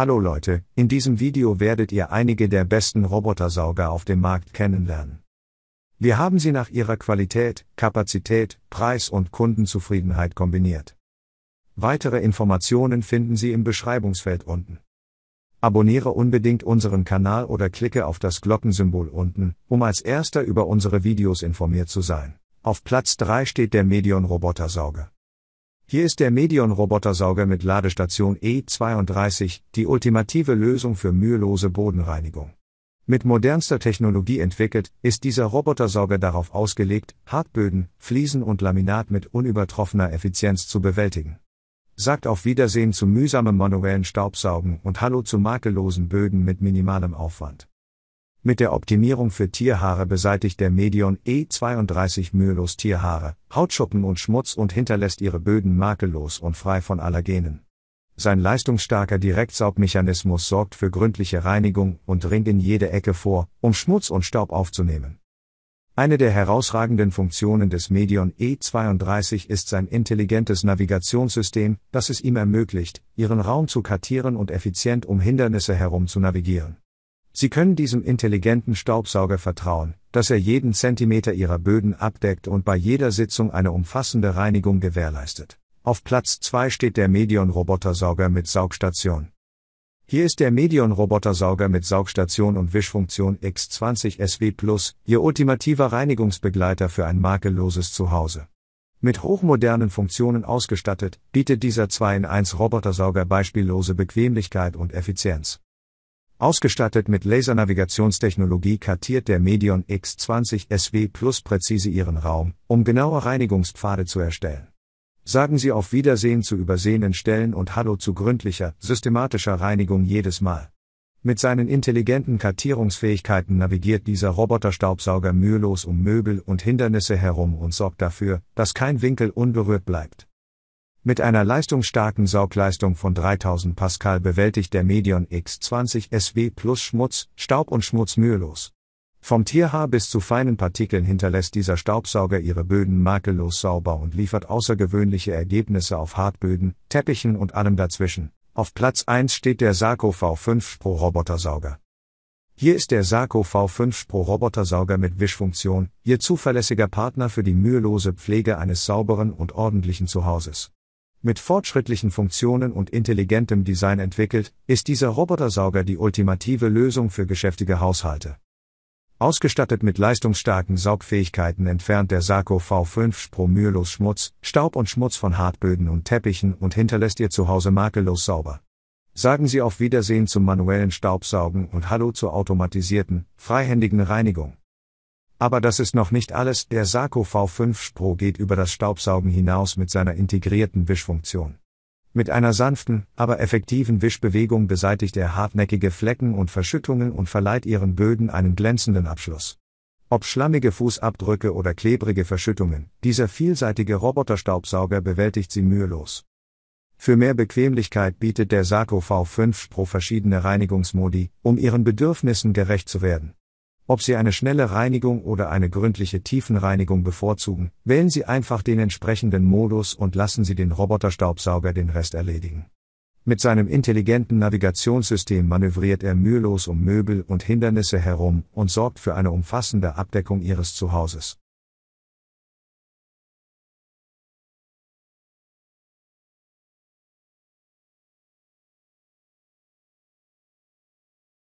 Hallo Leute, in diesem Video werdet ihr einige der besten Robotersauger auf dem Markt kennenlernen. Wir haben sie nach ihrer Qualität, Kapazität, Preis und Kundenzufriedenheit kombiniert. Weitere Informationen finden Sie im Beschreibungsfeld unten. Abonniere unbedingt unseren Kanal oder klicke auf das Glockensymbol unten, um als erster über unsere Videos informiert zu sein. Auf Platz 3 steht der Medion Robotersauger. Hier ist der Medion-Robotersauger mit Ladestation E32 die ultimative Lösung für mühelose Bodenreinigung. Mit modernster Technologie entwickelt, ist dieser Robotersauger darauf ausgelegt, Hartböden, Fliesen und Laminat mit unübertroffener Effizienz zu bewältigen. Sagt auf Wiedersehen zu mühsamem manuellen Staubsaugen und Hallo zu makellosen Böden mit minimalem Aufwand. Mit der Optimierung für Tierhaare beseitigt der Medion E32 mühelos Tierhaare, Hautschuppen und Schmutz und hinterlässt ihre Böden makellos und frei von Allergenen. Sein leistungsstarker Direktsaugmechanismus sorgt für gründliche Reinigung und dringt in jede Ecke vor, um Schmutz und Staub aufzunehmen. Eine der herausragenden Funktionen des Medion E32 ist sein intelligentes Navigationssystem, das es ihm ermöglicht, ihren Raum zu kartieren und effizient um Hindernisse herum zu navigieren. Sie können diesem intelligenten Staubsauger vertrauen, dass er jeden Zentimeter Ihrer Böden abdeckt und bei jeder Sitzung eine umfassende Reinigung gewährleistet. Auf Platz 2 steht der Medion Robotersauger mit Saugstation. Hier ist der Medion Robotersauger mit Saugstation und Wischfunktion X20 SW Plus, Ihr ultimativer Reinigungsbegleiter für ein makelloses Zuhause. Mit hochmodernen Funktionen ausgestattet, bietet dieser 2 in 1 Robotersauger beispiellose Bequemlichkeit und Effizienz. Ausgestattet mit Lasernavigationstechnologie kartiert der Medion X20 SW Plus präzise Ihren Raum, um genaue Reinigungspfade zu erstellen. Sagen Sie auf Wiedersehen zu übersehenen Stellen und Hallo zu gründlicher, systematischer Reinigung jedes Mal. Mit seinen intelligenten Kartierungsfähigkeiten navigiert dieser Roboterstaubsauger mühelos um Möbel und Hindernisse herum und sorgt dafür, dass kein Winkel unberührt bleibt. Mit einer leistungsstarken Saugleistung von 3000 Pascal bewältigt der Medion X20 SW Plus Schmutz, Staub und Schmutz mühelos. Vom Tierhaar bis zu feinen Partikeln hinterlässt dieser Staubsauger ihre Böden makellos sauber und liefert außergewöhnliche Ergebnisse auf Hartböden, Teppichen und allem dazwischen. Auf Platz 1 steht der Sarko V5 Pro Robotersauger. Hier ist der Sarko V5 Pro Robotersauger mit Wischfunktion, Ihr zuverlässiger Partner für die mühelose Pflege eines sauberen und ordentlichen Zuhauses. Mit fortschrittlichen Funktionen und intelligentem Design entwickelt, ist dieser Robotersauger die ultimative Lösung für geschäftige Haushalte. Ausgestattet mit leistungsstarken Saugfähigkeiten entfernt der Sarko V5 Spro mühelos Schmutz, Staub und Schmutz von Hartböden und Teppichen und hinterlässt ihr Zuhause makellos sauber. Sagen Sie auf Wiedersehen zum manuellen Staubsaugen und Hallo zur automatisierten, freihändigen Reinigung. Aber das ist noch nicht alles, der Sarko V5 Spro geht über das Staubsaugen hinaus mit seiner integrierten Wischfunktion. Mit einer sanften, aber effektiven Wischbewegung beseitigt er hartnäckige Flecken und Verschüttungen und verleiht ihren Böden einen glänzenden Abschluss. Ob schlammige Fußabdrücke oder klebrige Verschüttungen, dieser vielseitige Roboterstaubsauger bewältigt sie mühelos. Für mehr Bequemlichkeit bietet der Sarko V5 Pro verschiedene Reinigungsmodi, um ihren Bedürfnissen gerecht zu werden. Ob Sie eine schnelle Reinigung oder eine gründliche Tiefenreinigung bevorzugen, wählen Sie einfach den entsprechenden Modus und lassen Sie den Roboterstaubsauger den Rest erledigen. Mit seinem intelligenten Navigationssystem manövriert er mühelos um Möbel und Hindernisse herum und sorgt für eine umfassende Abdeckung Ihres Zuhauses.